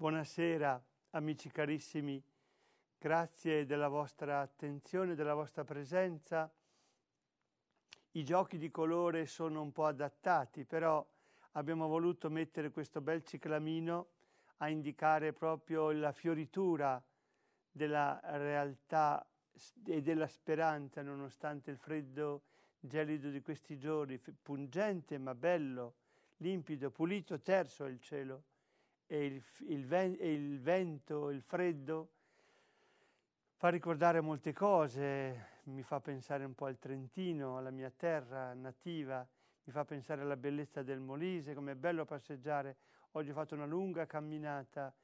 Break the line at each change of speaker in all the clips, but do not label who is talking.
Buonasera amici carissimi, grazie della vostra attenzione, della vostra presenza. I giochi di colore sono un po' adattati, però abbiamo voluto mettere questo bel ciclamino a indicare proprio la fioritura della realtà e della speranza nonostante il freddo gelido di questi giorni, pungente ma bello, limpido, pulito, terso è il cielo e il, il, e il vento, il freddo, fa ricordare molte cose, mi fa pensare un po' al Trentino, alla mia terra nativa, mi fa pensare alla bellezza del Molise, com'è bello passeggiare. Oggi ho fatto una lunga camminata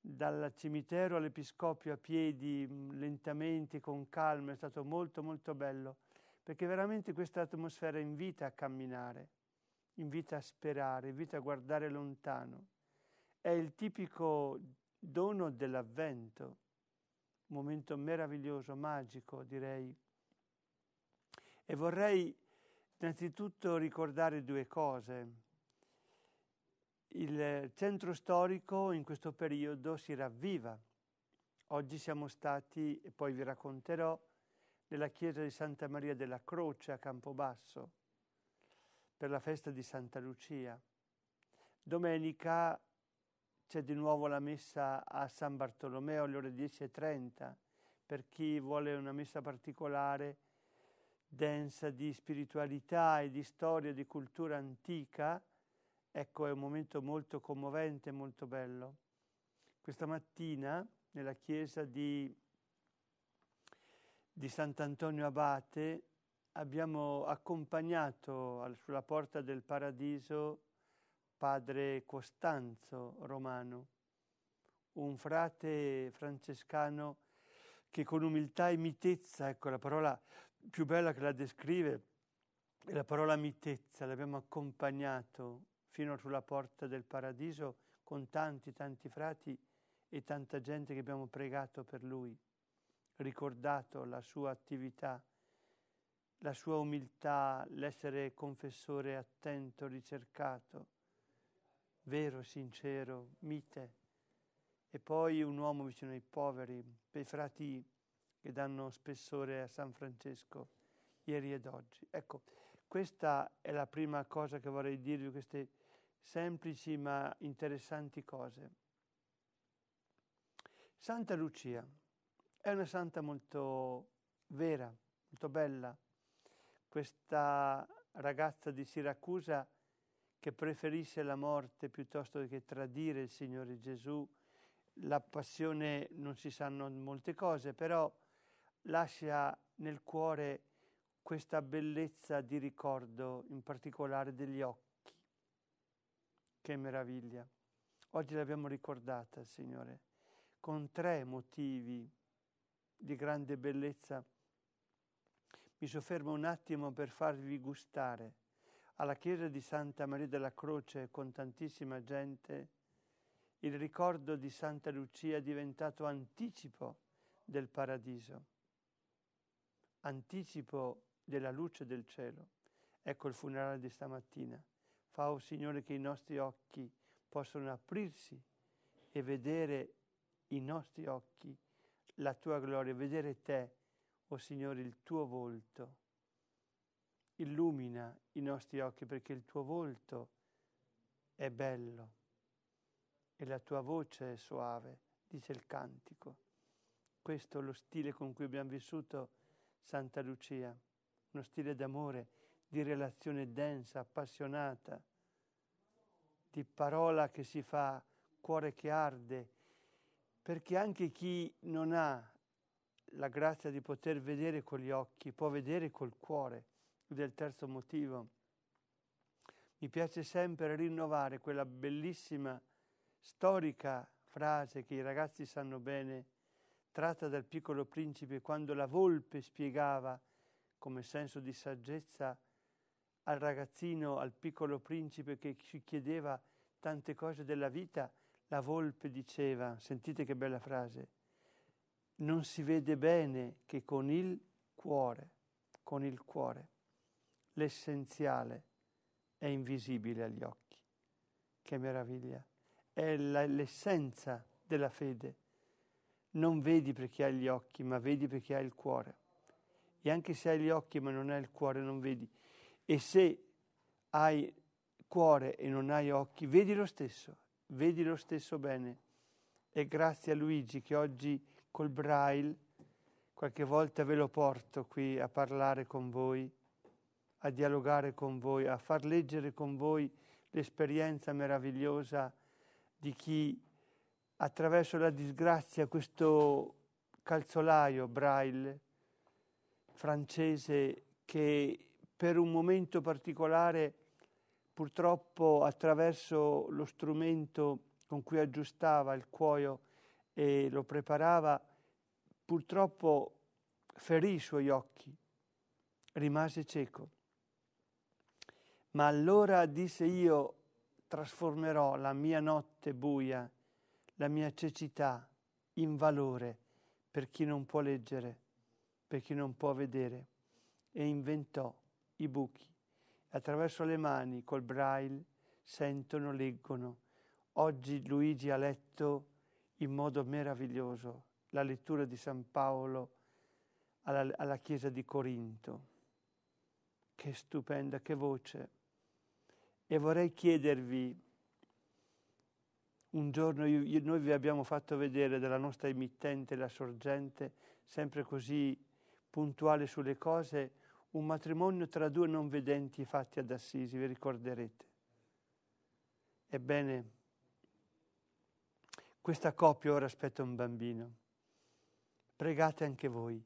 dal cimitero all'Episcopio a piedi, mm, lentamente, con calma, è stato molto molto bello, perché veramente questa atmosfera invita a camminare, invita a sperare, invita a guardare lontano. È il tipico dono dell'avvento, un momento meraviglioso, magico direi. E vorrei innanzitutto ricordare due cose. Il centro storico in questo periodo si ravviva. Oggi siamo stati, e poi vi racconterò, nella chiesa di Santa Maria della Croce a Campobasso per la festa di Santa Lucia. Domenica c'è di nuovo la messa a San Bartolomeo alle ore 10.30 per chi vuole una messa particolare densa di spiritualità e di storia, di cultura antica. Ecco, è un momento molto commovente, molto bello. Questa mattina nella chiesa di, di Sant'Antonio Abate abbiamo accompagnato sulla porta del paradiso padre Costanzo Romano, un frate francescano che con umiltà e mitezza, ecco la parola più bella che la descrive, è la parola mitezza, l'abbiamo accompagnato fino sulla porta del paradiso con tanti, tanti frati e tanta gente che abbiamo pregato per lui, ricordato la sua attività, la sua umiltà, l'essere confessore attento, ricercato vero, sincero, mite, e poi un uomo vicino ai poveri, per i frati che danno spessore a San Francesco ieri ed oggi. Ecco, questa è la prima cosa che vorrei dirvi, queste semplici ma interessanti cose. Santa Lucia è una santa molto vera, molto bella. Questa ragazza di Siracusa che preferisce la morte piuttosto che tradire il Signore Gesù, la passione non si sanno molte cose, però lascia nel cuore questa bellezza di ricordo, in particolare degli occhi. Che meraviglia! Oggi l'abbiamo ricordata, Signore, con tre motivi di grande bellezza. Mi soffermo un attimo per farvi gustare alla chiesa di Santa Maria della Croce con tantissima gente, il ricordo di Santa Lucia è diventato anticipo del paradiso, anticipo della luce del cielo. Ecco il funerale di stamattina. Fa, oh Signore, che i nostri occhi possano aprirsi e vedere i nostri occhi la tua gloria, vedere te, o oh Signore, il tuo volto illumina i nostri occhi perché il tuo volto è bello e la tua voce è soave, dice il cantico. Questo è lo stile con cui abbiamo vissuto Santa Lucia, uno stile d'amore, di relazione densa, appassionata, di parola che si fa, cuore che arde, perché anche chi non ha la grazia di poter vedere con gli occhi può vedere col cuore del terzo motivo. Mi piace sempre rinnovare quella bellissima, storica frase che i ragazzi sanno bene, tratta dal piccolo principe quando la volpe spiegava come senso di saggezza al ragazzino, al piccolo principe che ci chiedeva tante cose della vita, la volpe diceva, sentite che bella frase, non si vede bene che con il cuore, con il cuore l'essenziale è invisibile agli occhi. Che meraviglia! È la, l'essenza della fede. Non vedi perché hai gli occhi, ma vedi perché hai il cuore. E anche se hai gli occhi ma non hai il cuore, non vedi. E se hai cuore e non hai occhi, vedi lo stesso, vedi lo stesso bene. E grazie a Luigi che oggi col Braille, qualche volta ve lo porto qui a parlare con voi, a dialogare con voi, a far leggere con voi l'esperienza meravigliosa di chi attraverso la disgrazia questo calzolaio braille francese che per un momento particolare purtroppo attraverso lo strumento con cui aggiustava il cuoio e lo preparava purtroppo ferì i suoi occhi rimase cieco ma allora disse io, trasformerò la mia notte buia, la mia cecità, in valore per chi non può leggere, per chi non può vedere. E inventò i buchi. Attraverso le mani, col braille, sentono, leggono. Oggi Luigi ha letto in modo meraviglioso la lettura di San Paolo alla, alla chiesa di Corinto. Che stupenda, che voce! E vorrei chiedervi, un giorno io, io, noi vi abbiamo fatto vedere dalla nostra emittente la sorgente, sempre così puntuale sulle cose, un matrimonio tra due non vedenti fatti ad Assisi, vi ricorderete. Ebbene, questa coppia ora aspetta un bambino. Pregate anche voi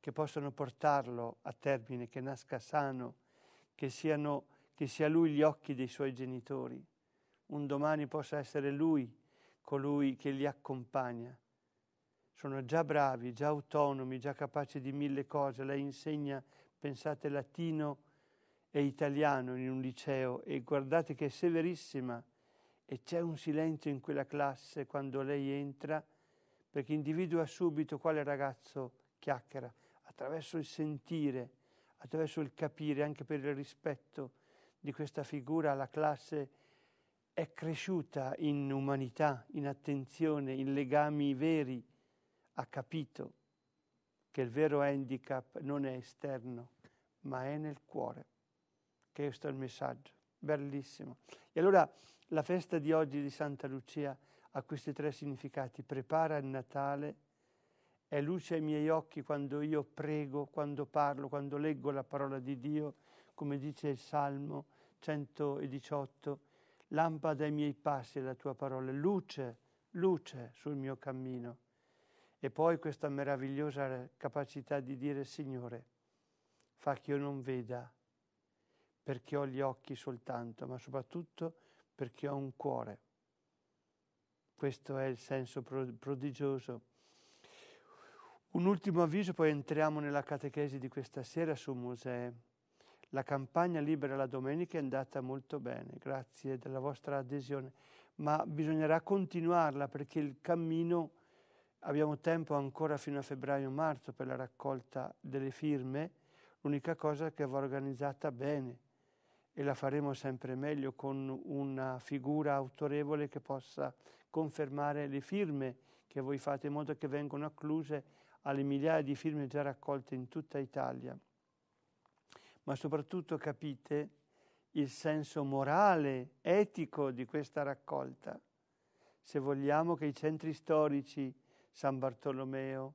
che possano portarlo a termine, che nasca sano, che siano che sia lui gli occhi dei suoi genitori, un domani possa essere lui colui che li accompagna. Sono già bravi, già autonomi, già capaci di mille cose. Lei insegna, pensate, latino e italiano in un liceo e guardate che è severissima e c'è un silenzio in quella classe quando lei entra perché individua subito quale ragazzo chiacchiera attraverso il sentire, attraverso il capire, anche per il rispetto di questa figura la classe è cresciuta in umanità, in attenzione, in legami veri, ha capito che il vero handicap non è esterno, ma è nel cuore. Questo è il messaggio, bellissimo. E allora la festa di oggi di Santa Lucia ha questi tre significati. Prepara il Natale, è luce ai miei occhi quando io prego, quando parlo, quando leggo la parola di Dio come dice il Salmo 118, lampada ai miei passi la tua parola, luce, luce sul mio cammino. E poi questa meravigliosa capacità di dire Signore, fa che io non veda perché ho gli occhi soltanto, ma soprattutto perché ho un cuore. Questo è il senso prodigioso. Un ultimo avviso, poi entriamo nella catechesi di questa sera su Mosè. La campagna Libera la Domenica è andata molto bene, grazie della vostra adesione, ma bisognerà continuarla perché il cammino, abbiamo tempo ancora fino a febbraio-marzo per la raccolta delle firme, l'unica cosa è che va organizzata bene e la faremo sempre meglio con una figura autorevole che possa confermare le firme che voi fate in modo che vengano accluse alle migliaia di firme già raccolte in tutta Italia ma soprattutto capite il senso morale, etico di questa raccolta. Se vogliamo che i centri storici, San Bartolomeo,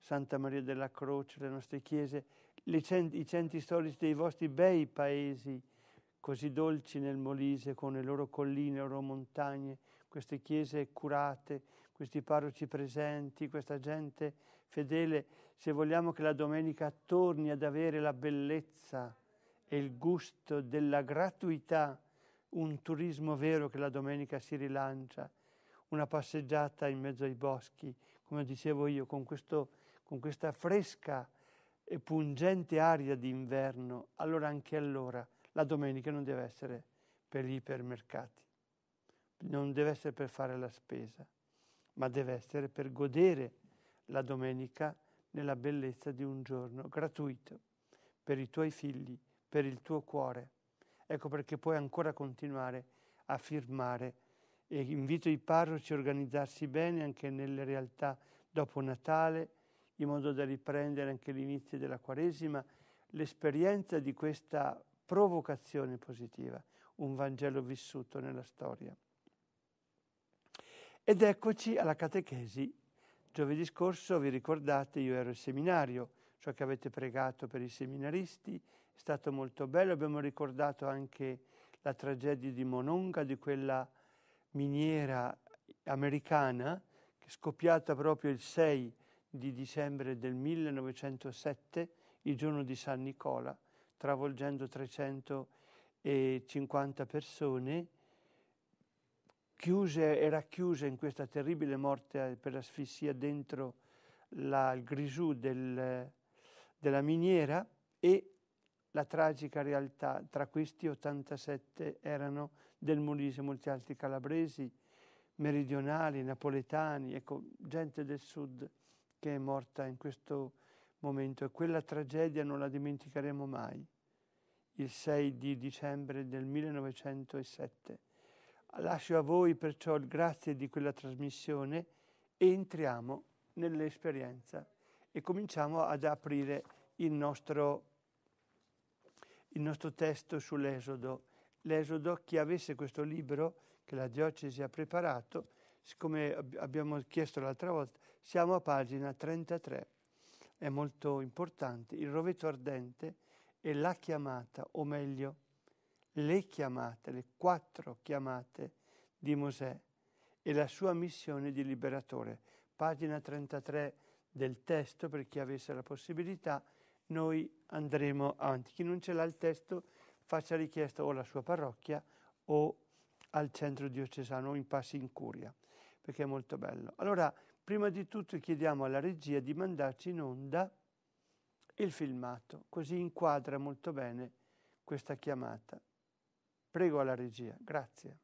Santa Maria della Croce, le nostre chiese, cent- i centri storici dei vostri bei paesi, così dolci nel Molise, con le loro colline, le loro montagne, queste chiese curate, questi parroci presenti, questa gente fedele, se vogliamo che la domenica torni ad avere la bellezza e il gusto della gratuità, un turismo vero che la domenica si rilancia, una passeggiata in mezzo ai boschi, come dicevo io, con, questo, con questa fresca e pungente aria d'inverno, allora anche allora la domenica non deve essere per gli ipermercati, non deve essere per fare la spesa ma deve essere per godere la domenica nella bellezza di un giorno gratuito per i tuoi figli, per il tuo cuore. Ecco perché puoi ancora continuare a firmare e invito i parroci a organizzarsi bene anche nelle realtà dopo Natale, in modo da riprendere anche l'inizio della Quaresima, l'esperienza di questa provocazione positiva, un Vangelo vissuto nella storia. Ed eccoci alla catechesi. Giovedì scorso, vi ricordate, io ero in seminario, ciò che avete pregato per i seminaristi è stato molto bello, abbiamo ricordato anche la tragedia di Mononga, di quella miniera americana scoppiata proprio il 6 di dicembre del 1907, il giorno di San Nicola, travolgendo 350 persone chiuse, era chiusa in questa terribile morte eh, per asfissia dentro la, il grisù del, della miniera e la tragica realtà, tra questi 87 erano del Molise, molti altri calabresi, meridionali, napoletani, ecco, gente del sud che è morta in questo momento e quella tragedia non la dimenticheremo mai, il 6 di dicembre del 1907 Lascio a voi perciò il grazie di quella trasmissione e entriamo nell'esperienza e cominciamo ad aprire il nostro, il nostro testo sull'Esodo. L'Esodo, chi avesse questo libro che la diocesi ha preparato, siccome abbiamo chiesto l'altra volta, siamo a pagina 33, è molto importante, il rovetto ardente e la chiamata, o meglio, le chiamate, le quattro chiamate di Mosè e la sua missione di liberatore. Pagina 33 del testo, per chi avesse la possibilità, noi andremo avanti. Chi non ce l'ha il testo faccia richiesta o alla sua parrocchia o al centro diocesano o in passi in curia, perché è molto bello. Allora, prima di tutto chiediamo alla regia di mandarci in onda il filmato, così inquadra molto bene questa chiamata. Prego alla regia, grazie.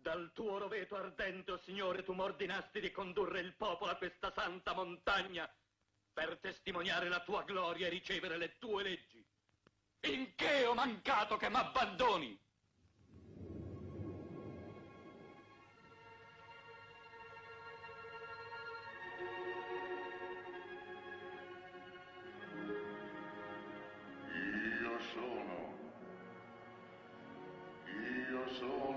Dal tuo roveto ardente, oh Signore, tu m'ordinasti di condurre il popolo a questa santa montagna per testimoniare la tua gloria e ricevere le tue leggi. In che ho mancato che m'abbandoni?
السوء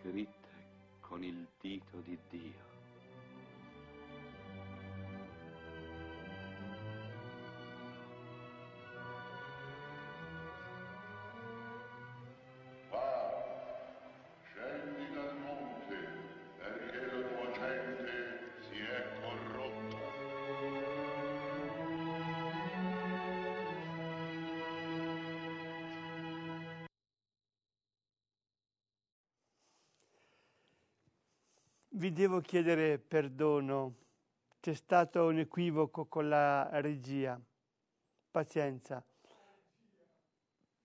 scritte con il dito di Dio.
vi devo chiedere perdono, c'è stato un equivoco con la regia, pazienza.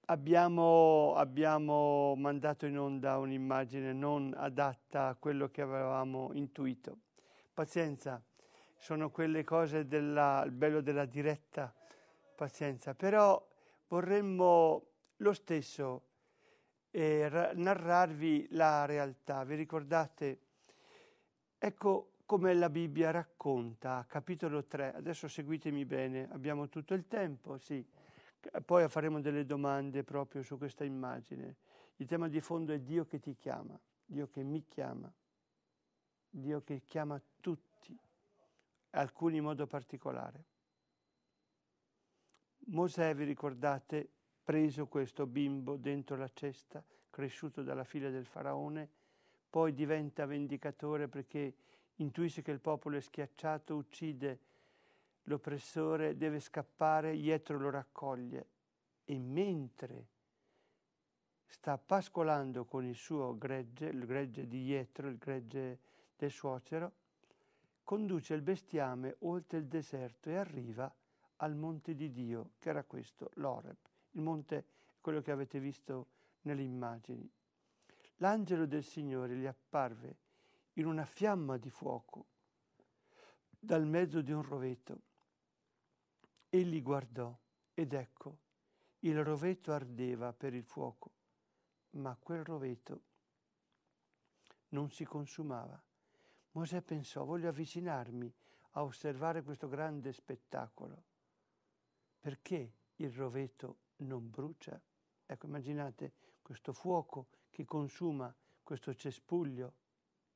Abbiamo, abbiamo mandato in onda un'immagine non adatta a quello che avevamo intuito. Pazienza, sono quelle cose del bello della diretta, pazienza, però vorremmo lo stesso eh, narrarvi la realtà. Vi ricordate Ecco come la Bibbia racconta, capitolo 3, adesso seguitemi bene, abbiamo tutto il tempo, sì, poi faremo delle domande proprio su questa immagine. Il tema di fondo è Dio che ti chiama, Dio che mi chiama, Dio che chiama tutti, alcuni in modo particolare. Mosè, vi ricordate, preso questo bimbo dentro la cesta, cresciuto dalla figlia del faraone, poi diventa vendicatore perché intuisce che il popolo è schiacciato, uccide l'oppressore, deve scappare, dietro lo raccoglie e mentre sta pascolando con il suo gregge, il gregge di Ietro, il gregge del suocero, conduce il bestiame oltre il deserto e arriva al monte di Dio, che era questo, l'Oreb. Il monte è quello che avete visto nelle immagini, l'angelo del Signore gli apparve in una fiamma di fuoco dal mezzo di un roveto. Egli guardò ed ecco, il roveto ardeva per il fuoco, ma quel roveto non si consumava. Mosè pensò, voglio avvicinarmi a osservare questo grande spettacolo. Perché il roveto non brucia? Ecco, immaginate questo fuoco che consuma questo cespuglio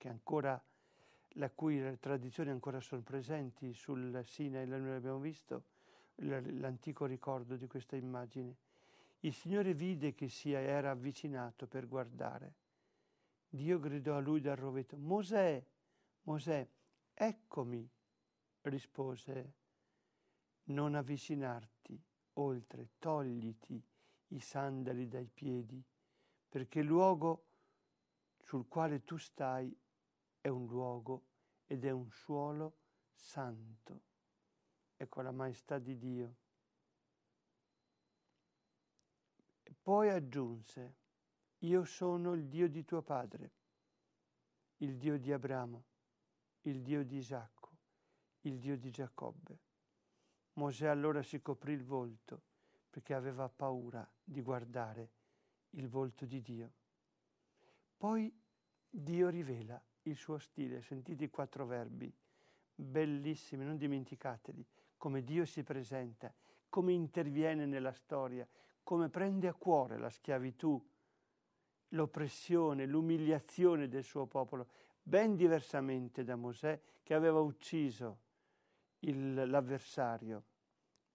ancora, la cui tradizioni ancora sono presenti sul Sinai, noi abbiamo visto l'antico ricordo di questa immagine. Il Signore vide che si era avvicinato per guardare. Dio gridò a lui dal rovetto, Mosè, Mosè, eccomi, rispose, non avvicinarti oltre, togliti i sandali dai piedi perché il luogo sul quale tu stai è un luogo ed è un suolo santo. Ecco la maestà di Dio. E poi aggiunse, io sono il Dio di tuo padre, il Dio di Abramo, il Dio di Isacco, il Dio di Giacobbe. Mosè allora si coprì il volto perché aveva paura di guardare il volto di Dio. Poi Dio rivela il suo stile, sentite i quattro verbi, bellissimi, non dimenticateli, come Dio si presenta, come interviene nella storia, come prende a cuore la schiavitù, l'oppressione, l'umiliazione del suo popolo, ben diversamente da Mosè che aveva ucciso il, l'avversario.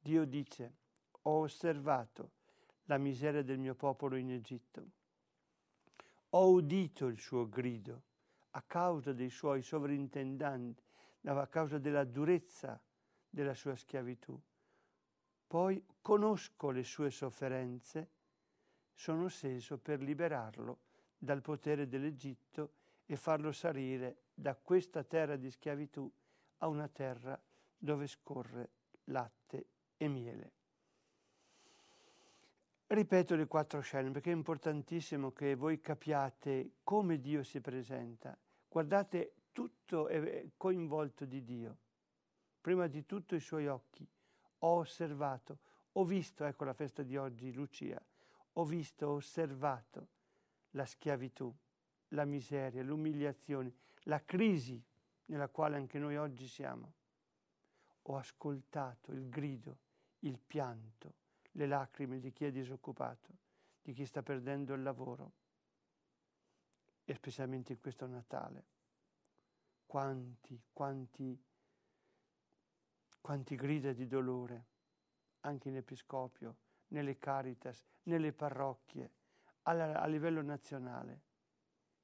Dio dice, ho osservato la miseria del mio popolo in Egitto. Ho udito il suo grido a causa dei suoi sovrintendenti, a causa della durezza della sua schiavitù. Poi conosco le sue sofferenze, sono seso per liberarlo dal potere dell'Egitto e farlo salire da questa terra di schiavitù a una terra dove scorre latte e miele. Ripeto le quattro scene perché è importantissimo che voi capiate come Dio si presenta. Guardate, tutto è coinvolto di Dio. Prima di tutto i suoi occhi. Ho osservato, ho visto, ecco la festa di oggi, Lucia, ho visto, ho osservato la schiavitù, la miseria, l'umiliazione, la crisi nella quale anche noi oggi siamo. Ho ascoltato il grido, il pianto le lacrime di chi è disoccupato, di chi sta perdendo il lavoro, e specialmente in questo Natale. Quanti, quanti, quanti grida di dolore, anche in episcopio, nelle caritas, nelle parrocchie, alla, a livello nazionale.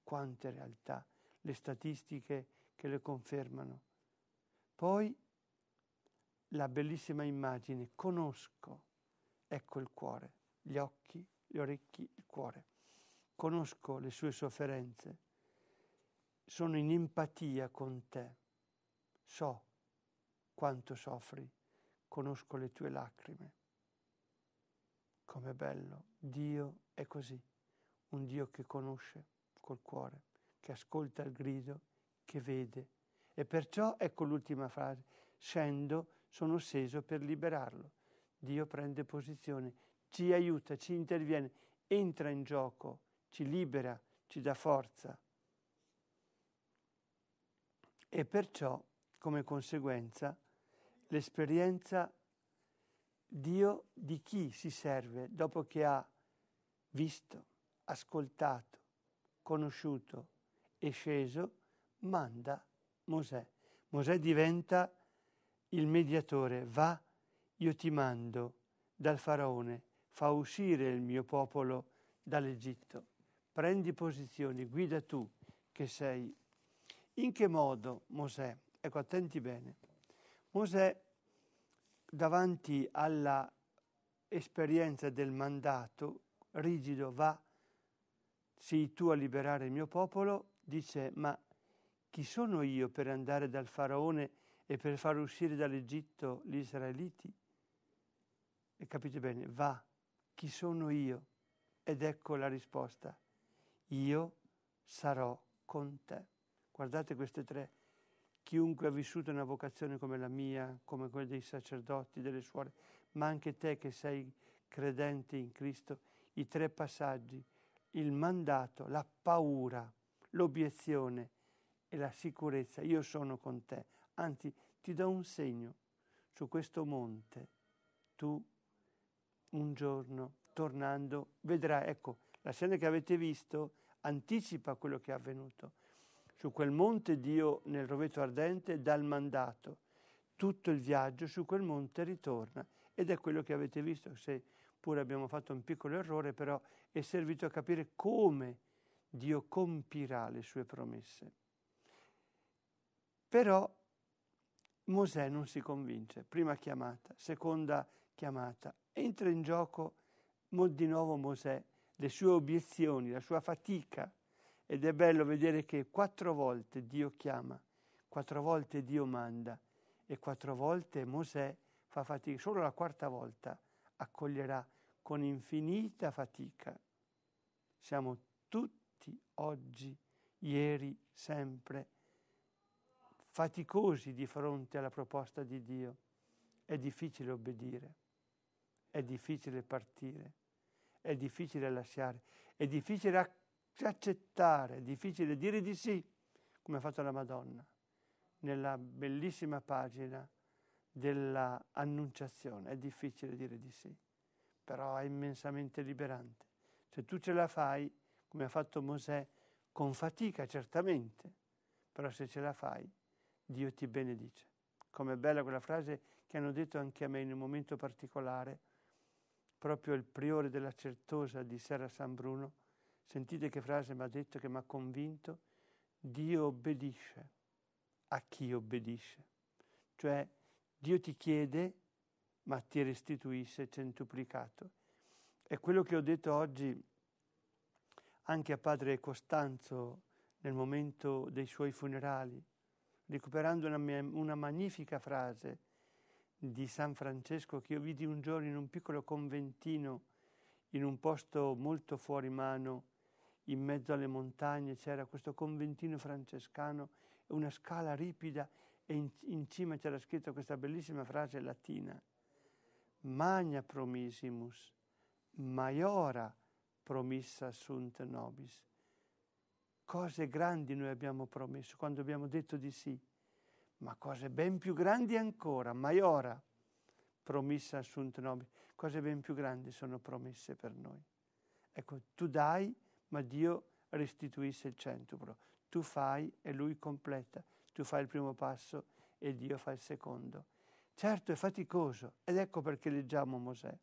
Quante realtà, le statistiche che le confermano. Poi la bellissima immagine, conosco Ecco il cuore, gli occhi, gli orecchi, il cuore. Conosco le sue sofferenze, sono in empatia con te, so quanto soffri, conosco le tue lacrime. Com'è bello, Dio è così, un Dio che conosce col cuore, che ascolta il grido, che vede. E perciò, ecco l'ultima frase, scendo, sono sceso per liberarlo. Dio prende posizione, ci aiuta, ci interviene, entra in gioco, ci libera, ci dà forza. E perciò, come conseguenza, l'esperienza Dio di chi si serve dopo che ha visto, ascoltato, conosciuto e sceso, manda Mosè. Mosè diventa il mediatore, va io ti mando dal faraone, fa uscire il mio popolo dall'Egitto. Prendi posizioni, guida tu che sei. In che modo Mosè? Ecco, attenti bene. Mosè, davanti alla esperienza del mandato rigido, va, sii tu a liberare il mio popolo, dice, ma chi sono io per andare dal faraone e per far uscire dall'Egitto gli israeliti? E capite bene, va, chi sono io? Ed ecco la risposta, io sarò con te. Guardate queste tre. Chiunque ha vissuto una vocazione come la mia, come quella dei sacerdoti, delle suore, ma anche te che sei credente in Cristo, i tre passaggi, il mandato, la paura, l'obiezione e la sicurezza, io sono con te, anzi ti do un segno su questo monte, tu un giorno, tornando, vedrà. Ecco, la scena che avete visto anticipa quello che è avvenuto. Su quel monte Dio nel rovetto ardente dà il mandato. Tutto il viaggio su quel monte ritorna ed è quello che avete visto, se pure abbiamo fatto un piccolo errore, però è servito a capire come Dio compirà le sue promesse. Però Mosè non si convince, prima chiamata, seconda chiamata. Entra in gioco di nuovo Mosè, le sue obiezioni, la sua fatica ed è bello vedere che quattro volte Dio chiama, quattro volte Dio manda e quattro volte Mosè fa fatica, solo la quarta volta accoglierà con infinita fatica. Siamo tutti oggi, ieri, sempre faticosi di fronte alla proposta di Dio. È difficile obbedire è difficile partire, è difficile lasciare, è difficile accettare, è difficile dire di sì, come ha fatto la Madonna nella bellissima pagina dell'annunciazione. È difficile dire di sì, però è immensamente liberante. Se tu ce la fai, come ha fatto Mosè, con fatica certamente, però se ce la fai, Dio ti benedice. Com'è bella quella frase che hanno detto anche a me in un momento particolare proprio il priore della Certosa di Serra San Bruno, sentite che frase mi ha detto che mi ha convinto, Dio obbedisce a chi obbedisce. Cioè Dio ti chiede ma ti restituisce centuplicato. E quello che ho detto oggi anche a padre Costanzo nel momento dei suoi funerali, recuperando una, mia, una magnifica frase di San Francesco che io vidi un giorno in un piccolo conventino, in un posto molto fuori mano, in mezzo alle montagne, c'era questo conventino francescano, una scala ripida e in, in cima c'era scritta questa bellissima frase latina, Magna promissimus, maiora promissa sunt nobis. Cose grandi noi abbiamo promesso quando abbiamo detto di sì ma cose ben più grandi ancora, maiora, promessa assunt nobis, cose ben più grandi sono promesse per noi. Ecco, tu dai, ma Dio restituisce il centupro. Tu fai e Lui completa. Tu fai il primo passo e Dio fa il secondo. Certo è faticoso ed ecco perché leggiamo Mosè,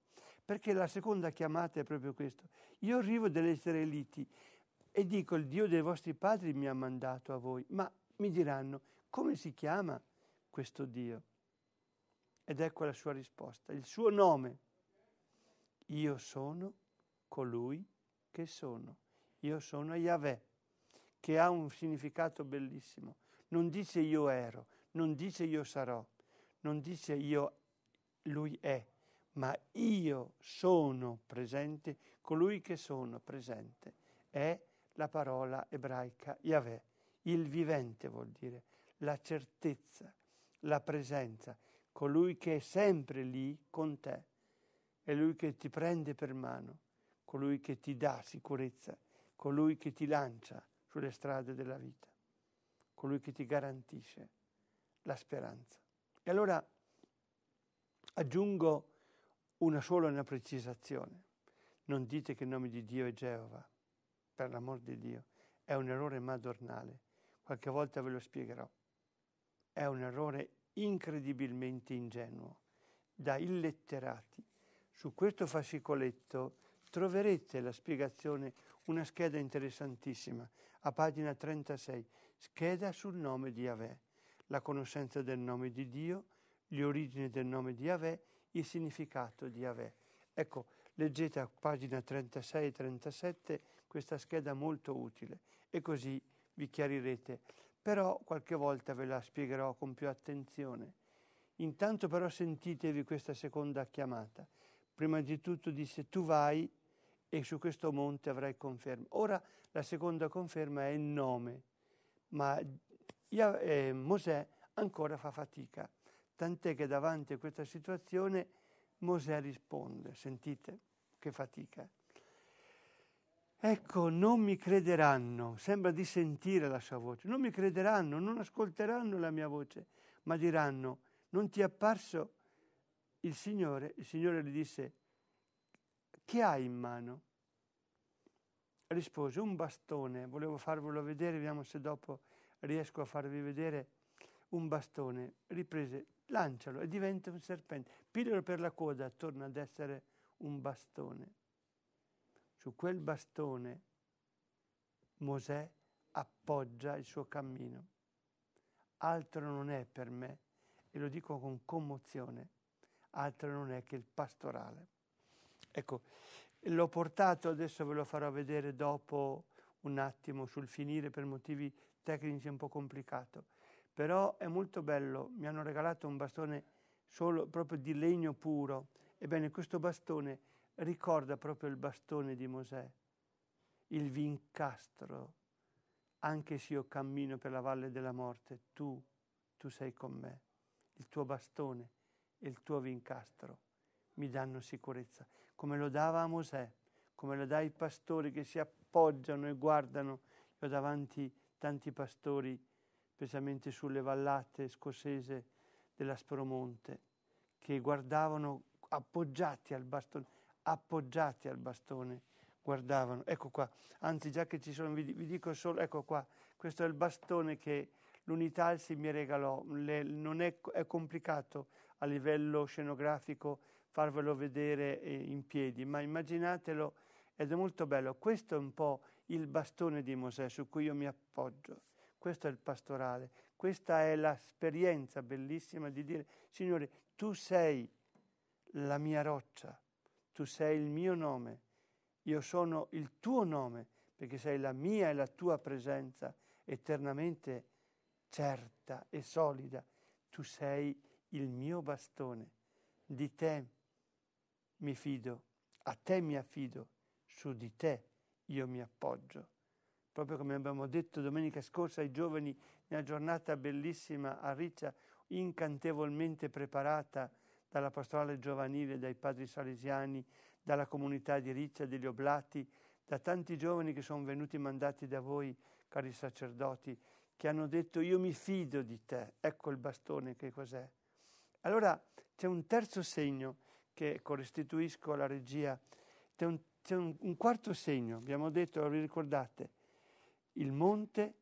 perché la seconda chiamata è proprio questo. Io arrivo dagli Israeliti e dico il Dio dei vostri padri mi ha mandato a voi, ma mi diranno come si chiama questo Dio? Ed ecco la sua risposta, il suo nome. Io sono colui che sono. Io sono Yahweh, che ha un significato bellissimo. Non dice io ero, non dice io sarò, non dice io lui è, ma io sono presente, colui che sono presente è la parola ebraica Yahweh, il vivente vuol dire, la certezza, la presenza, colui che è sempre lì con te, è lui che ti prende per mano, colui che ti dà sicurezza, colui che ti lancia sulle strade della vita, colui che ti garantisce la speranza. E allora aggiungo una sola una precisazione. Non dite che il nome di Dio è Geova, per l'amor di Dio, è un errore madornale. Qualche volta ve lo spiegherò è un errore incredibilmente ingenuo. Da illetterati. Su questo fascicoletto troverete la spiegazione, una scheda interessantissima, a pagina 36, scheda sul nome di Yahweh, la conoscenza del nome di Dio, le origini del nome di Yahweh, il significato di Yahweh. Ecco, leggete a pagina 36 e 37 questa scheda molto utile e così vi chiarirete però qualche volta ve la spiegherò con più attenzione. Intanto però sentitevi questa seconda chiamata. Prima di tutto disse tu vai e su questo monte avrai conferma. Ora la seconda conferma è il nome, ma eh, Mosè ancora fa fatica, tant'è che davanti a questa situazione Mosè risponde, sentite che fatica. Ecco, non mi crederanno, sembra di sentire la sua voce, non mi crederanno, non ascolteranno la mia voce, ma diranno, non ti è apparso il Signore? Il Signore gli disse, che hai in mano? Rispose, un bastone, volevo farvelo vedere, vediamo se dopo riesco a farvi vedere un bastone. Riprese, lancialo e diventa un serpente, piglialo per la coda, torna ad essere un bastone. Su quel bastone Mosè appoggia il suo cammino. Altro non è per me, e lo dico con commozione, altro non è che il pastorale. Ecco, l'ho portato, adesso ve lo farò vedere dopo un attimo sul finire per motivi tecnici un po' complicato, però è molto bello, mi hanno regalato un bastone solo proprio di legno puro, ebbene questo bastone ricorda proprio il bastone di Mosè, il vincastro, anche se io cammino per la valle della morte, tu, tu sei con me, il tuo bastone e il tuo vincastro mi danno sicurezza, come lo dava a Mosè, come lo dà ai pastori che si appoggiano e guardano. Io ho davanti tanti pastori, specialmente sulle vallate scossese dell'Aspromonte, che guardavano appoggiati al bastone appoggiati al bastone guardavano. Ecco qua, anzi già che ci sono, vi, vi dico solo, ecco qua, questo è il bastone che si mi regalò, Le, non è, è, complicato a livello scenografico farvelo vedere eh, in piedi, ma immaginatelo ed è molto bello. Questo è un po' il bastone di Mosè su cui io mi appoggio. Questo è il pastorale, questa è l'esperienza bellissima di dire, Signore, tu sei la mia roccia, tu sei il mio nome, io sono il tuo nome, perché sei la mia e la tua presenza eternamente certa e solida. Tu sei il mio bastone, di te mi fido, a te mi affido, su di te io mi appoggio. Proprio come abbiamo detto domenica scorsa ai giovani, nella giornata bellissima a Riccia, incantevolmente preparata, dalla pastorale giovanile, dai padri salesiani, dalla comunità di Riccia, degli Oblati, da tanti giovani che sono venuti mandati da voi, cari sacerdoti, che hanno detto io mi fido di te, ecco il bastone che cos'è. Allora c'è un terzo segno che restituisco alla regia, c'è un, c'è un, un quarto segno, abbiamo detto, vi ricordate, il monte,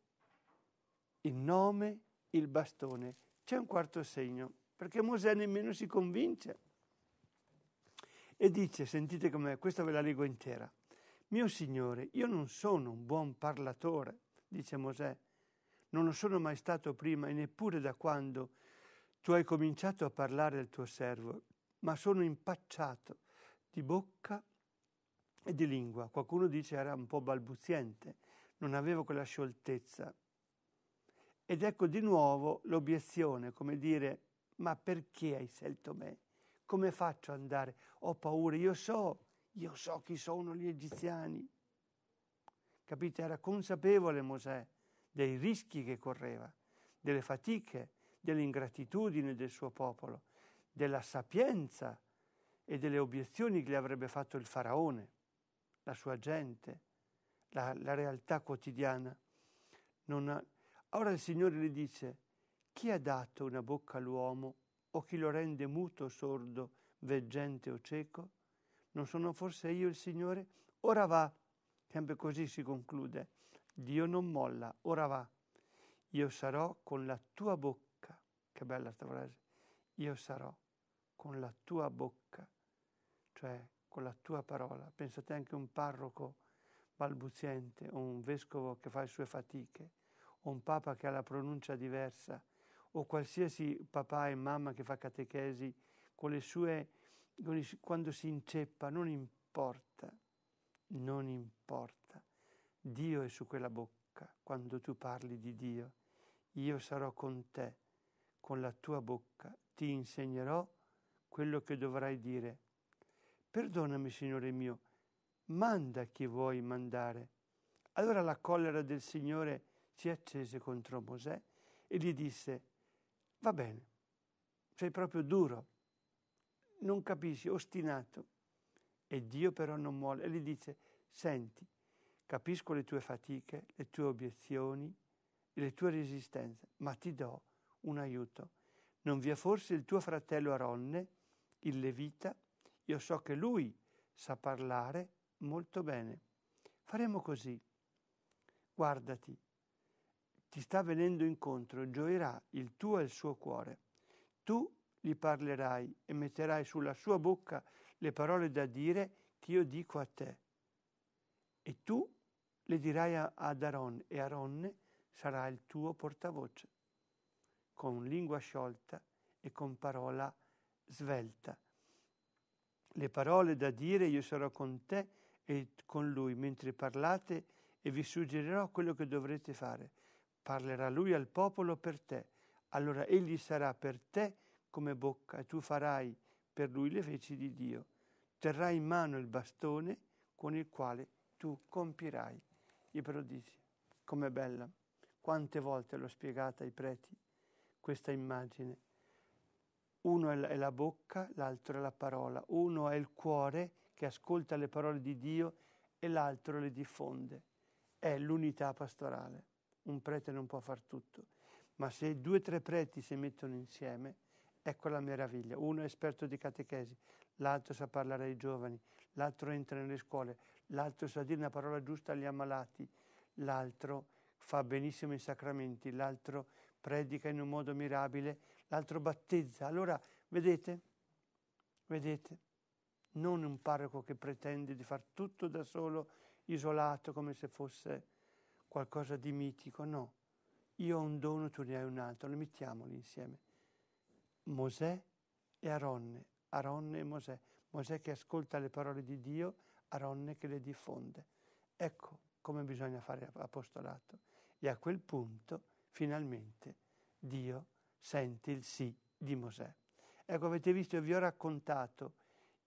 il nome, il bastone, c'è un quarto segno perché Mosè nemmeno si convince. E dice, sentite com'è, questa ve la leggo intera. Mio Signore, io non sono un buon parlatore, dice Mosè, non lo sono mai stato prima e neppure da quando tu hai cominciato a parlare al tuo servo, ma sono impacciato di bocca e di lingua. Qualcuno dice era un po' balbuziente, non avevo quella scioltezza. Ed ecco di nuovo l'obiezione, come dire, ma perché hai scelto me? Come faccio ad andare? Ho paura, io so, io so chi sono gli egiziani. Capite? Era consapevole Mosè dei rischi che correva, delle fatiche, dell'ingratitudine del suo popolo, della sapienza e delle obiezioni che gli avrebbe fatto il faraone, la sua gente, la, la realtà quotidiana. Ha... Ora il Signore gli dice, chi ha dato una bocca all'uomo o chi lo rende muto, sordo, veggente o cieco? Non sono forse io il Signore? Ora va. Sempre così si conclude. Dio non molla, ora va. Io sarò con la tua bocca. Che bella sta frase. Io sarò con la tua bocca, cioè con la tua parola. Pensate anche a un parroco balbuziente o un vescovo che fa le sue fatiche o un papa che ha la pronuncia diversa o qualsiasi papà e mamma che fa catechesi con le sue, con i, quando si inceppa, non importa, non importa. Dio è su quella bocca quando tu parli di Dio. Io sarò con te, con la tua bocca, ti insegnerò quello che dovrai dire. Perdonami, Signore mio, manda chi vuoi mandare. Allora la collera del Signore si accese contro Mosè e gli disse, Va bene, sei proprio duro, non capisci, ostinato. E Dio però non muore e gli dice, senti, capisco le tue fatiche, le tue obiezioni, le tue resistenze, ma ti do un aiuto. Non vi è forse il tuo fratello Aronne, il Levita? Io so che lui sa parlare molto bene. Faremo così. Guardati, ti sta venendo incontro, gioirà il tuo e il suo cuore. Tu gli parlerai e metterai sulla sua bocca le parole da dire che io dico a te. E tu le dirai ad Aaron e Aaronne sarà il tuo portavoce, con lingua sciolta e con parola svelta. Le parole da dire io sarò con te e con lui mentre parlate e vi suggerirò quello che dovrete fare. Parlerà lui al popolo per te, allora egli sarà per te come bocca e tu farai per lui le feci di Dio. Terrai in mano il bastone con il quale tu compirai i prodigi. Com'è bella! Quante volte l'ho spiegata ai preti questa immagine. Uno è la bocca, l'altro è la parola, uno è il cuore che ascolta le parole di Dio e l'altro le diffonde. È l'unità pastorale un prete non può far tutto, ma se due o tre preti si mettono insieme, ecco la meraviglia. Uno è esperto di catechesi, l'altro sa parlare ai giovani, l'altro entra nelle scuole, l'altro sa dire una parola giusta agli ammalati, l'altro fa benissimo i sacramenti, l'altro predica in un modo mirabile, l'altro battezza. Allora, vedete? Vedete? Non un parroco che pretende di far tutto da solo, isolato, come se fosse qualcosa di mitico, no. Io ho un dono, tu ne hai un altro, lo mettiamoli insieme. Mosè e Aronne, Aronne e Mosè, Mosè che ascolta le parole di Dio, Aronne che le diffonde. Ecco come bisogna fare apostolato. E a quel punto, finalmente, Dio sente il sì di Mosè. Ecco, avete visto, vi ho raccontato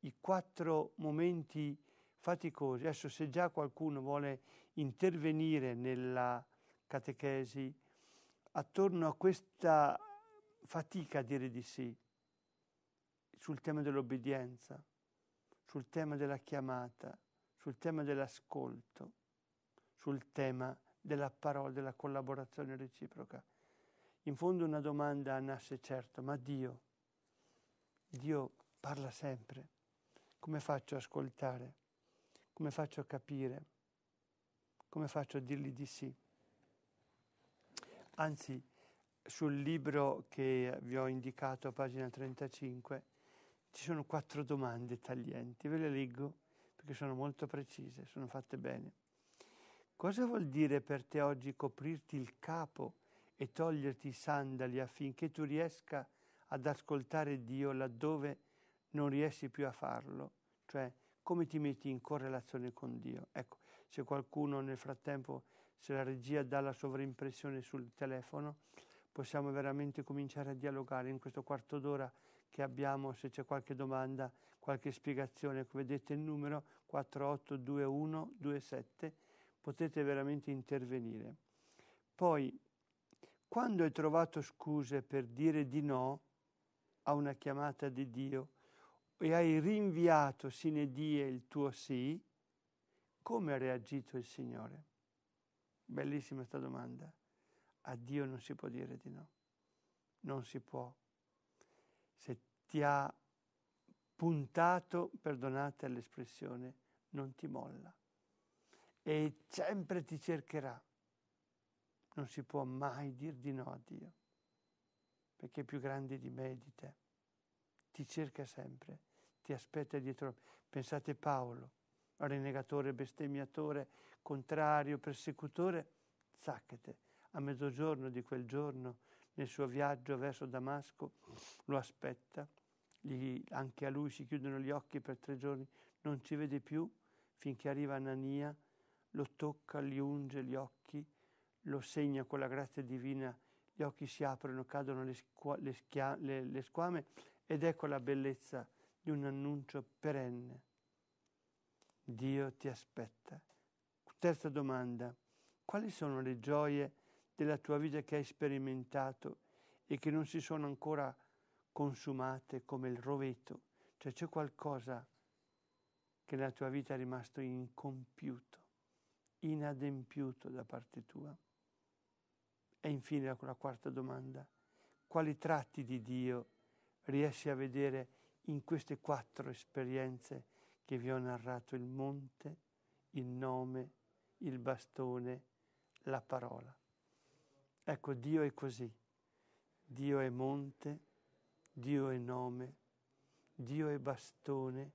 i quattro momenti faticosi. Adesso se già qualcuno vuole intervenire nella catechesi attorno a questa fatica a dire di sì, sul tema dell'obbedienza, sul tema della chiamata, sul tema dell'ascolto, sul tema della parola, della collaborazione reciproca. In fondo una domanda nasce certo, ma Dio, Dio parla sempre, come faccio ad ascoltare? Come faccio a capire? Come faccio a dirgli di sì? Anzi, sul libro che vi ho indicato pagina 35 ci sono quattro domande taglienti, ve le leggo perché sono molto precise, sono fatte bene. Cosa vuol dire per te oggi coprirti il capo e toglierti i sandali affinché tu riesca ad ascoltare Dio laddove non riesci più a farlo? Cioè, come ti metti in correlazione con Dio. Ecco, se qualcuno nel frattempo, se la regia dà la sovraimpressione sul telefono, possiamo veramente cominciare a dialogare in questo quarto d'ora che abbiamo, se c'è qualche domanda, qualche spiegazione, come vedete il numero 482127, potete veramente intervenire. Poi, quando hai trovato scuse per dire di no a una chiamata di Dio, e hai rinviato sine die il tuo sì, come ha reagito il Signore? Bellissima questa domanda. A Dio non si può dire di no. Non si può. Se ti ha puntato, perdonate l'espressione, non ti molla. E sempre ti cercherà. Non si può mai dire di no a Dio, perché è più grande di me e di te. Ti cerca sempre ti aspetta dietro. Pensate Paolo, renegatore, bestemmiatore, contrario, persecutore, zacchete, a mezzogiorno di quel giorno, nel suo viaggio verso Damasco, lo aspetta, gli, anche a lui si chiudono gli occhi per tre giorni, non ci vede più, finché arriva Anania, lo tocca, gli unge gli occhi, lo segna con la grazia divina, gli occhi si aprono, cadono le, squa- le, schia- le, le squame ed ecco la bellezza di un annuncio perenne. Dio ti aspetta. Terza domanda. Quali sono le gioie della tua vita che hai sperimentato e che non si sono ancora consumate come il roveto? Cioè c'è qualcosa che nella tua vita è rimasto incompiuto, inadempiuto da parte tua? E infine la quarta domanda. Quali tratti di Dio riesci a vedere in queste quattro esperienze che vi ho narrato il monte, il nome, il bastone, la parola. Ecco, Dio è così. Dio è monte, Dio è nome, Dio è bastone,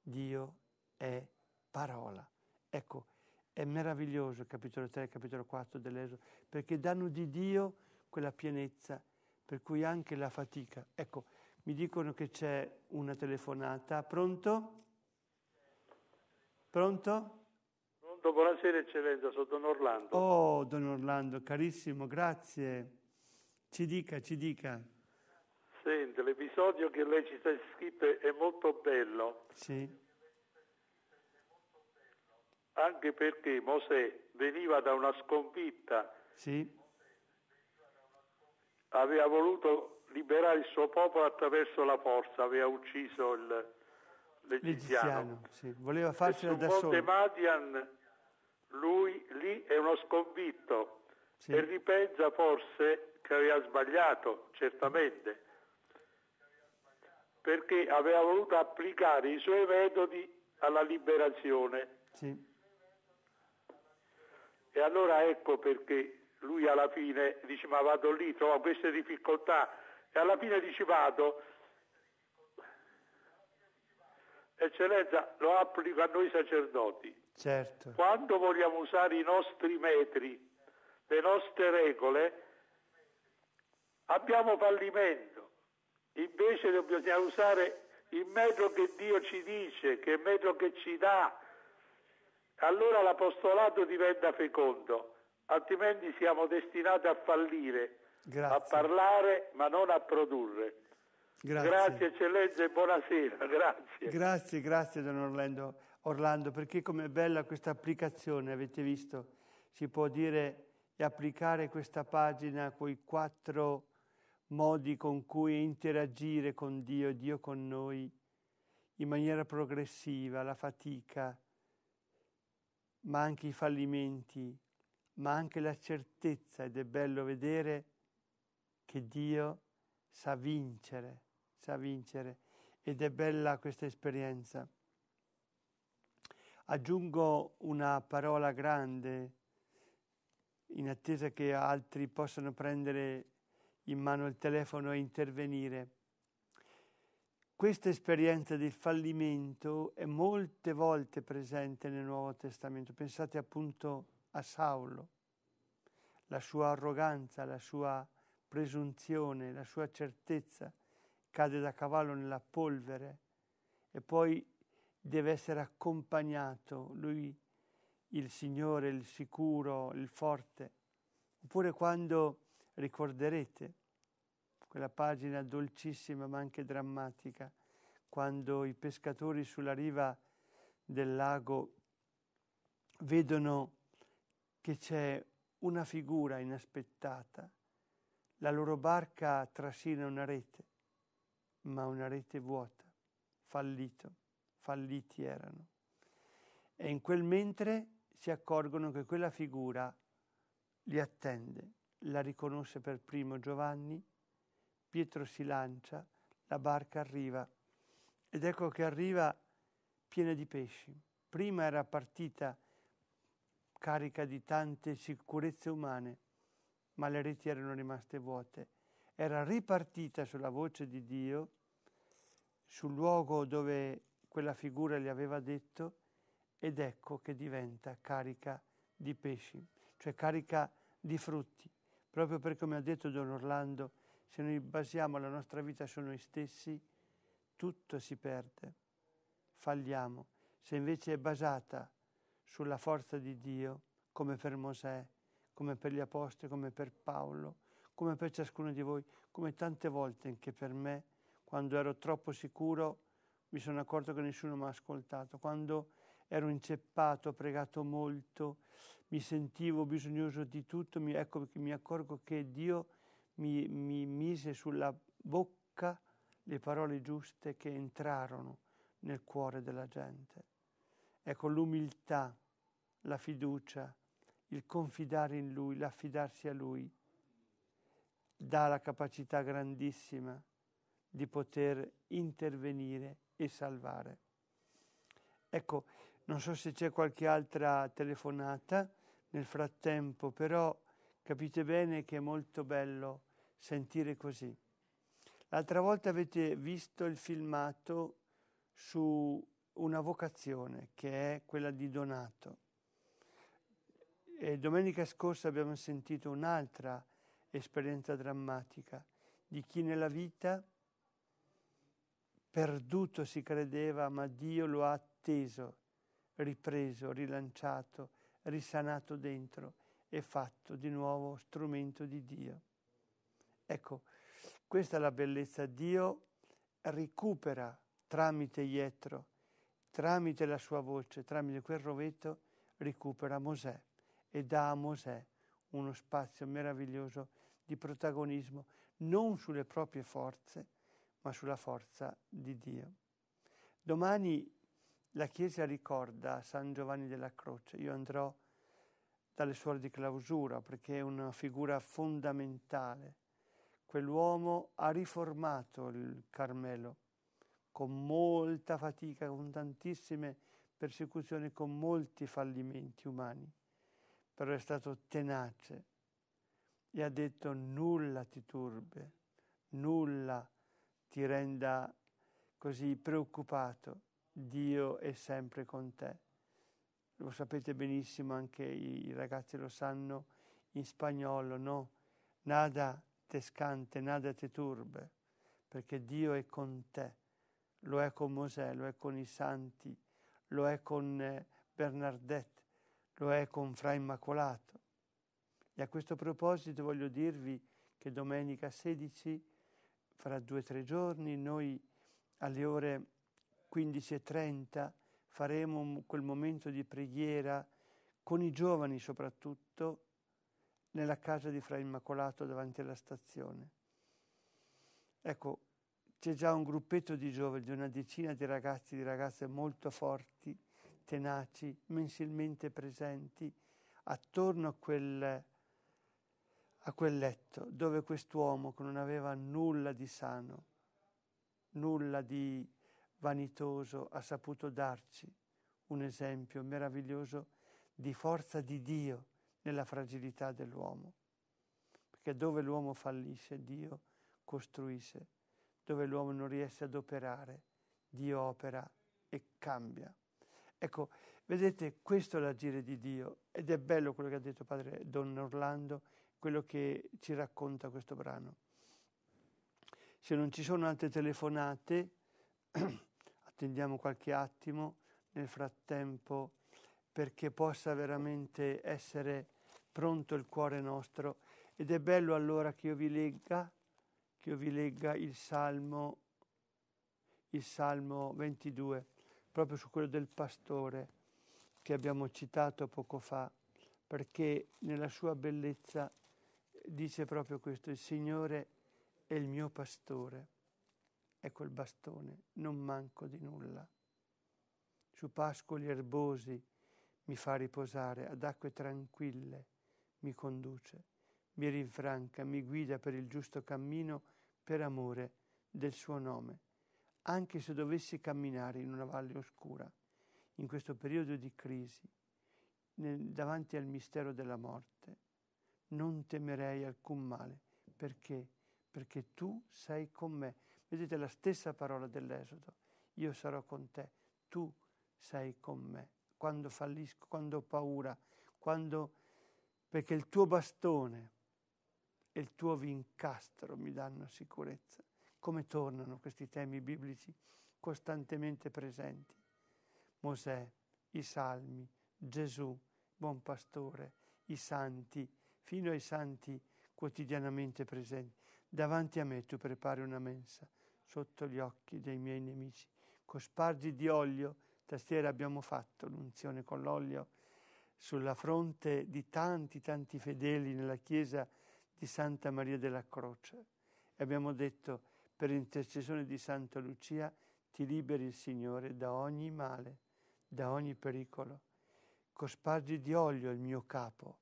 Dio è parola. Ecco, è meraviglioso il capitolo 3 e capitolo 4 dell'Esodo, perché danno di Dio quella pienezza per cui anche la fatica. Ecco, mi dicono che c'è una telefonata. Pronto? Pronto?
Pronto, buonasera eccellenza, sono Don Orlando.
Oh, Don Orlando, carissimo, grazie. Ci dica, ci dica.
Senti, l'episodio che lei ci sta scritto è molto bello. Sì. Anche perché Mosè veniva da una sconfitta. Sì. Aveva voluto liberare il suo popolo attraverso la forza, aveva ucciso il l'egiziano.
Sì. Voleva farcela da solo. Sul Monte
Madian lui lì è uno sconvitto sì. e ripensa forse che aveva sbagliato, certamente, perché aveva voluto applicare i suoi metodi alla liberazione. Sì. E allora ecco perché lui alla fine dice ma vado lì, trovo queste difficoltà, alla fine dici vado, eccellenza, lo applico a noi sacerdoti. Certo. Quando vogliamo usare i nostri metri, le nostre regole, abbiamo fallimento. Invece dobbiamo usare il metro che Dio ci dice, che il metro che ci dà. Allora l'apostolato diventa fecondo, altrimenti siamo destinati a fallire Grazie. a parlare ma non a produrre.
Grazie. grazie
eccellenza e buonasera, grazie.
Grazie, grazie Don Orlando, Orlando perché com'è bella questa applicazione, avete visto? Si può dire e applicare questa pagina con i quattro modi con cui interagire con Dio e Dio con noi in maniera progressiva, la fatica, ma anche i fallimenti, ma anche la certezza ed è bello vedere che Dio sa vincere, sa vincere ed è bella questa esperienza. Aggiungo una parola grande in attesa che altri possano prendere in mano il telefono e intervenire. Questa esperienza del fallimento è molte volte presente nel Nuovo Testamento. Pensate appunto a Saulo, la sua arroganza, la sua presunzione, la sua certezza cade da cavallo nella polvere e poi deve essere accompagnato, lui il Signore, il sicuro, il forte. Oppure quando ricorderete quella pagina dolcissima ma anche drammatica, quando i pescatori sulla riva del lago vedono che c'è una figura inaspettata la loro barca trascina una rete, ma una rete vuota, fallito, falliti erano. E in quel mentre si accorgono che quella figura li attende, la riconosce per primo Giovanni, Pietro si lancia, la barca arriva ed ecco che arriva piena di pesci. Prima era partita carica di tante sicurezze umane, ma le reti erano rimaste vuote. Era ripartita sulla voce di Dio, sul luogo dove quella figura gli aveva detto, ed ecco che diventa carica di pesci, cioè carica di frutti. Proprio perché, come ha detto Don Orlando, se noi basiamo la nostra vita su noi stessi, tutto si perde, falliamo. Se invece è basata sulla forza di Dio, come per Mosè, come per gli apostoli, come per Paolo, come per ciascuno di voi, come tante volte anche per me, quando ero troppo sicuro mi sono accorto che nessuno mi ha ascoltato, quando ero inceppato, ho pregato molto, mi sentivo bisognoso di tutto, mi, ecco che mi accorgo che Dio mi, mi mise sulla bocca le parole giuste che entrarono nel cuore della gente. Ecco l'umiltà, la fiducia, il confidare in Lui, l'affidarsi a Lui, dà la capacità grandissima di poter intervenire e salvare. Ecco, non so se c'è qualche altra telefonata nel frattempo, però capite bene che è molto bello sentire così. L'altra volta avete visto il filmato su una vocazione che è quella di Donato e eh, domenica scorsa abbiamo sentito un'altra esperienza drammatica di chi nella vita perduto si credeva, ma Dio lo ha atteso, ripreso, rilanciato, risanato dentro e fatto di nuovo strumento di Dio. Ecco, questa è la bellezza. Dio recupera tramite Ietro, tramite la sua voce, tramite quel rovetto, recupera Mosè e dà a Mosè uno spazio meraviglioso di protagonismo non sulle proprie forze, ma sulla forza di Dio. Domani la Chiesa ricorda San Giovanni della Croce. Io andrò dalle suore di clausura perché è una figura fondamentale. Quell'uomo ha riformato il Carmelo con molta fatica, con tantissime persecuzioni, con molti fallimenti umani però è stato tenace e ha detto nulla ti turbe, nulla ti renda così preoccupato, Dio è sempre con te. Lo sapete benissimo, anche i ragazzi lo sanno in spagnolo, no? Nada te scante, nada te turbe, perché Dio è con te. Lo è con Mosè, lo è con i santi, lo è con eh, Bernardetta lo è con Fra Immacolato. E a questo proposito voglio dirvi che domenica 16, fra due o tre giorni, noi alle ore 15.30 faremo quel momento di preghiera con i giovani soprattutto nella casa di Fra Immacolato davanti alla stazione. Ecco, c'è già un gruppetto di giovani, di una decina di ragazzi e di ragazze molto forti tenaci, mensilmente presenti attorno a quel, a quel letto dove quest'uomo che non aveva nulla di sano, nulla di vanitoso, ha saputo darci un esempio meraviglioso di forza di Dio nella fragilità dell'uomo. Perché dove l'uomo fallisce, Dio costruisce. Dove l'uomo non riesce ad operare, Dio opera e cambia. Ecco, vedete, questo è l'agire di Dio ed è bello quello che ha detto padre Don Orlando, quello che ci racconta questo brano. Se non ci sono altre telefonate, attendiamo qualche attimo nel frattempo perché possa veramente essere pronto il cuore nostro ed è bello allora che io vi legga, che io vi legga il Salmo, il Salmo 22 proprio su quello del pastore che abbiamo citato poco fa, perché nella sua bellezza dice proprio questo, il Signore è il mio pastore, è il bastone, non manco di nulla. Su pascoli erbosi mi fa riposare, ad acque tranquille mi conduce, mi rinfranca, mi guida per il giusto cammino per amore del suo nome anche se dovessi camminare in una valle oscura, in questo periodo di crisi, nel, davanti al mistero della morte, non temerei alcun male. Perché? Perché tu sei con me. Vedete la stessa parola dell'Esodo. Io sarò con te, tu sei con me. Quando fallisco, quando ho paura, quando... perché il tuo bastone e il tuo vincastro mi danno sicurezza. Come tornano questi temi biblici costantemente presenti? Mosè, i salmi, Gesù, buon pastore, i santi, fino ai santi quotidianamente presenti. Davanti a me tu prepari una mensa sotto gli occhi dei miei nemici. Cospargi di olio, stasera abbiamo fatto l'unzione con l'olio sulla fronte di tanti, tanti fedeli nella chiesa di Santa Maria della Croce. E abbiamo detto per intercessione di Santa Lucia ti liberi il Signore da ogni male, da ogni pericolo. Cospargi di olio il mio capo,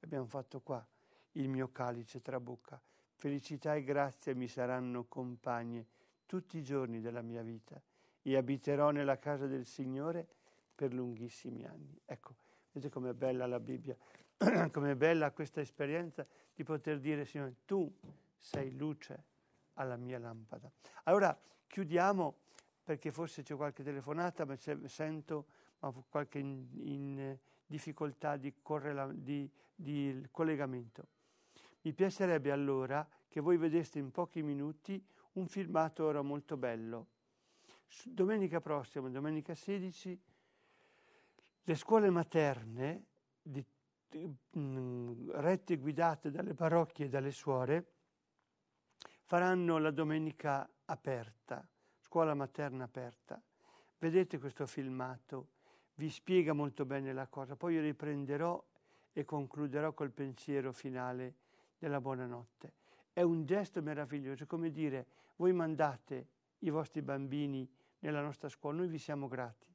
abbiamo fatto qua, il mio calice trabucca. Felicità e grazia mi saranno compagne tutti i giorni della mia vita e abiterò nella casa del Signore per lunghissimi anni. Ecco, vedete com'è bella la Bibbia, com'è bella questa esperienza di poter dire, Signore, tu sei luce alla mia lampada. Allora chiudiamo perché forse c'è qualche telefonata, ma sento ma qualche in, in difficoltà di, correla, di, di collegamento. Mi piacerebbe allora che voi vedeste in pochi minuti un filmato ora molto bello. Domenica prossima, domenica 16, le scuole materne di, mh, mm, rette e guidate dalle parrocchie e dalle suore faranno la domenica aperta, scuola materna aperta. Vedete questo filmato, vi spiega molto bene la cosa. Poi riprenderò e concluderò col pensiero finale della buonanotte. È un gesto meraviglioso, come dire, voi mandate i vostri bambini nella nostra scuola, noi vi siamo grati,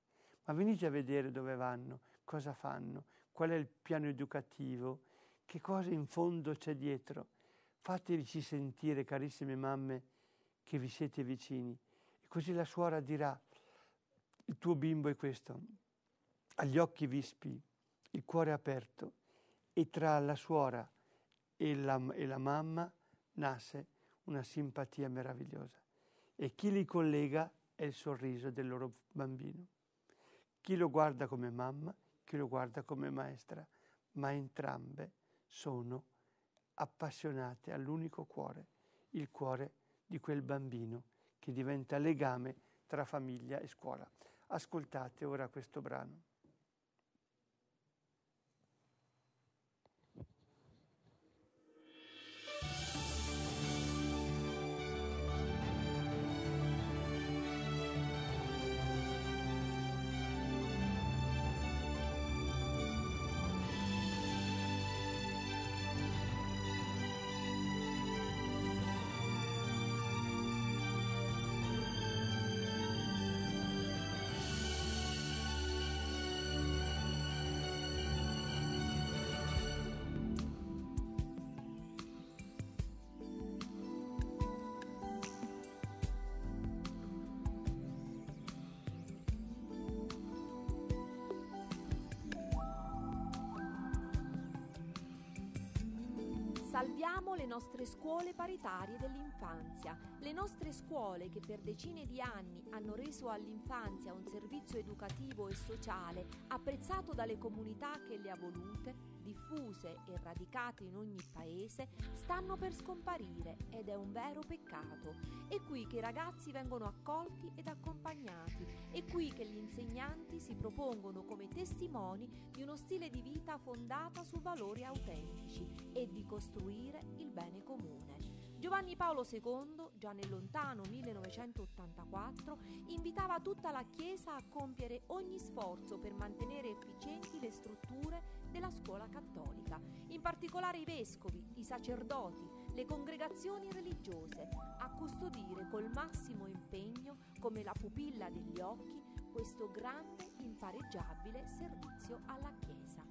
ma venite a vedere dove vanno, cosa fanno, qual è il piano educativo, che cosa in fondo c'è dietro. Fatevici sentire, carissime mamme, che vi siete vicini. E così la suora dirà, il tuo bimbo è questo, ha gli occhi vispi, il cuore aperto, e tra la suora e la, e la mamma nasce una simpatia meravigliosa. E chi li collega è il sorriso del loro bambino. Chi lo guarda come mamma, chi lo guarda come maestra, ma entrambe sono appassionate all'unico cuore, il cuore di quel bambino che diventa legame tra famiglia e scuola. Ascoltate ora questo brano.
Salviamo le nostre scuole paritarie dell'infanzia, le nostre scuole che per decine di anni hanno reso all'infanzia un servizio educativo e sociale apprezzato dalle comunità che le ha volute diffuse e radicate in ogni paese stanno per scomparire ed è un vero peccato. È qui che i ragazzi vengono accolti ed accompagnati, è qui che gli insegnanti si propongono come testimoni di uno stile di vita fondata su valori autentici e di costruire il bene comune. Giovanni Paolo II, già nel lontano 1984, invitava tutta la Chiesa a compiere ogni sforzo per mantenere efficienti le strutture della scuola cattolica, in particolare i vescovi, i sacerdoti, le congregazioni religiose, a custodire col massimo impegno, come la pupilla degli occhi, questo grande, impareggiabile servizio alla Chiesa.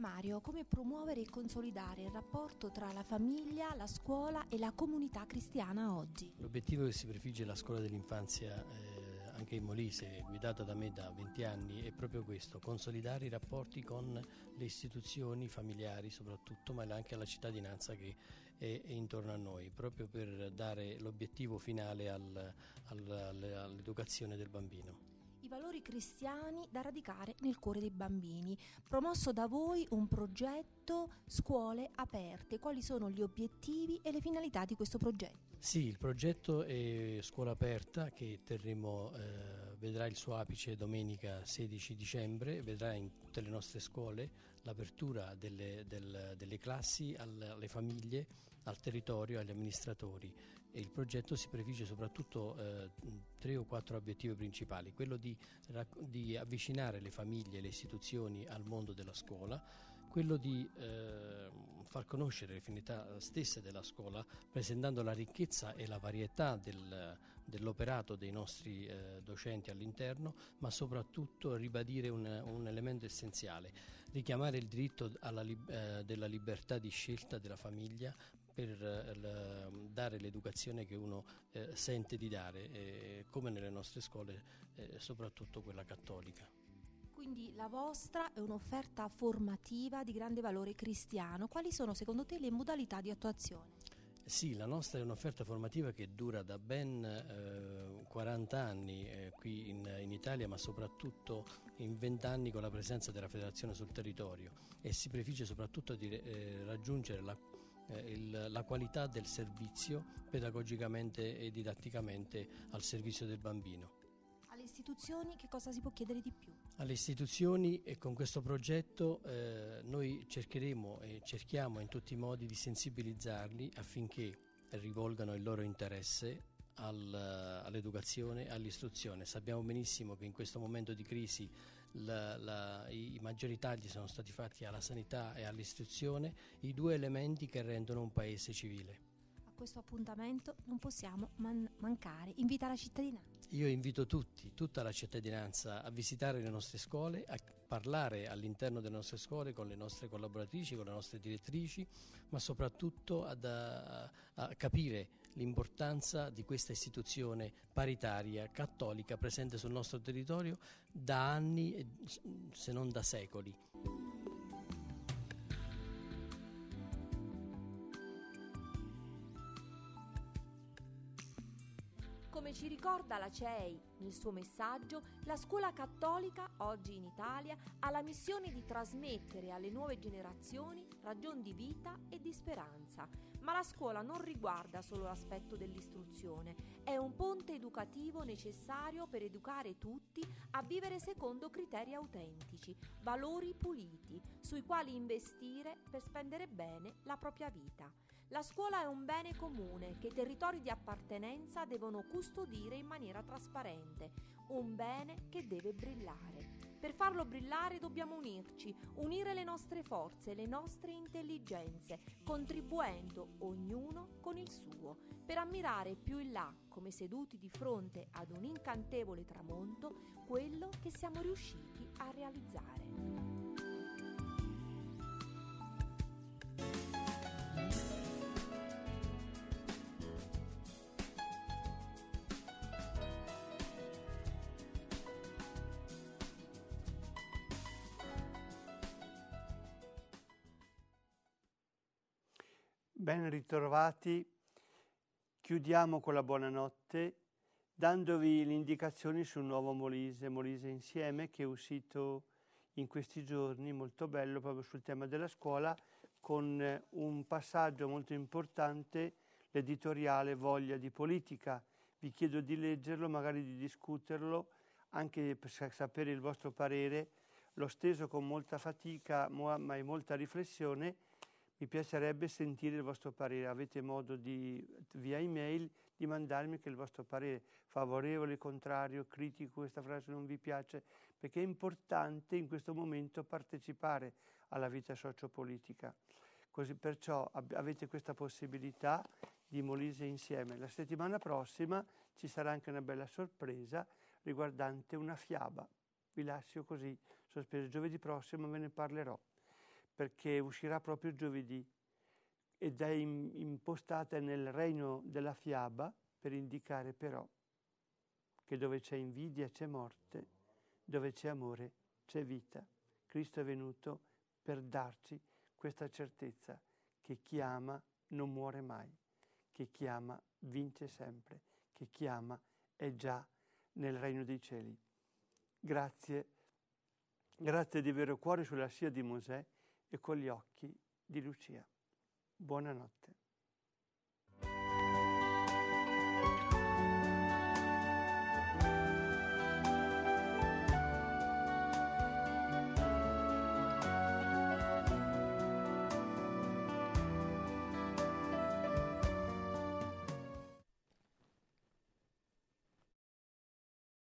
Mario, come promuovere e consolidare il rapporto tra la famiglia, la scuola e la comunità cristiana oggi?
L'obiettivo che si prefigge la scuola dell'infanzia eh, anche in Molise, guidata da me da 20 anni, è proprio questo, consolidare i rapporti con le istituzioni familiari soprattutto, ma anche la cittadinanza che è, è intorno a noi, proprio per dare l'obiettivo finale al, al, all'educazione del bambino
valori cristiani da radicare nel cuore dei bambini. Promosso da voi un progetto Scuole Aperte. Quali sono gli obiettivi e le finalità di questo progetto?
Sì, il progetto è Scuola Aperta che terremo eh, vedrà il suo apice domenica 16 dicembre, vedrà in tutte le nostre scuole l'apertura delle, del, delle classi alle famiglie, al territorio, agli amministratori e il progetto si prefigge soprattutto eh, tre o quattro obiettivi principali, quello di, di avvicinare le famiglie e le istituzioni al mondo della scuola, quello di eh, far conoscere le finità stesse della scuola presentando la ricchezza e la varietà del, dell'operato dei nostri eh, docenti all'interno, ma soprattutto ribadire un, un, elemento essenziale, richiamare il diritto alla, eh, della libertà di scelta della famiglia per eh, dare l'educazione che uno eh, sente di dare, eh, come nelle nostre scuole, eh, soprattutto quella cattolica.
Quindi la vostra è un'offerta formativa di grande valore cristiano. Quali sono secondo te le modalità di attuazione?
Sì, la nostra è un'offerta formativa che dura da ben eh, 40 anni eh, qui in, in, Italia, ma soprattutto in 20 anni con la presenza della federazione sul territorio e si prefigge soprattutto di eh, raggiungere la, eh, il, la qualità del servizio pedagogicamente e didatticamente al servizio del bambino
istituzioni che cosa si può chiedere di più?
Alle istituzioni e con questo progetto eh, noi cercheremo e cerchiamo in tutti i modi di sensibilizzarli affinché rivolgano il loro interesse all'educazione, all'istruzione. Sappiamo benissimo che in questo momento di crisi la, la, i maggiori tagli sono stati fatti alla sanità e all'istruzione, i due elementi che rendono un paese civile.
A questo appuntamento non possiamo man- mancare, invita la cittadinanza
io invito tutti, tutta la cittadinanza a visitare le nostre scuole, a parlare all'interno delle nostre scuole con le nostre collaboratrici, con le nostre direttrici, ma soprattutto ad, a, a capire l'importanza di questa istituzione paritaria cattolica presente sul nostro territorio da anni, se non da secoli.
Ci ricorda la CEI nel suo messaggio, la scuola cattolica oggi in Italia ha la missione di trasmettere alle nuove generazioni ragion di vita e di speranza. Ma la scuola non riguarda solo l'aspetto dell'istruzione, è un ponte educativo necessario per educare tutti a vivere secondo criteri autentici, valori puliti, sui quali investire per spendere bene la propria vita. La scuola è un bene comune che i territori di appartenenza devono custodire in maniera trasparente, un bene che deve brillare. Per farlo brillare dobbiamo unirci, unire le nostre forze, le nostre intelligenze, contribuendo ognuno con il suo, per ammirare più in là, come seduti di fronte ad un incantevole tramonto, quello che siamo riusciti a realizzare.
Ben ritrovati, chiudiamo con la buonanotte dandovi le indicazioni sul nuovo Molise, Molise Insieme, che è uscito in questi giorni, molto bello, proprio sul tema della scuola, con eh, un passaggio molto importante, l'editoriale Voglia di politica. Vi chiedo di leggerlo, magari di discuterlo, anche per sapere il vostro parere. L'ho steso con molta fatica, ma in molta riflessione mi piacerebbe sentire il vostro parere. Avete modo di, via email di mandarmi che il vostro parere favorevole, contrario, critico, questa frase non vi piace, perché è importante in questo momento partecipare alla vita sociopolitica. Così, perciò ab- avete questa possibilità di Molise insieme. La settimana prossima ci sarà anche una bella sorpresa riguardante una fiaba. Vi lascio così sospeso. Giovedì prossimo ve ne parlerò perché uscirà proprio giovedì ed è impostata nel regno della fiaba per indicare però che dove c'è invidia c'è morte, dove c'è amore c'è vita. Cristo è venuto per darci questa certezza che chi ama non muore mai, che chi ama vince sempre, che chi ama è già nel regno dei cieli. Grazie, grazie di vero cuore sulla scia di Mosè e con gli occhi di Lucia. Buonanotte.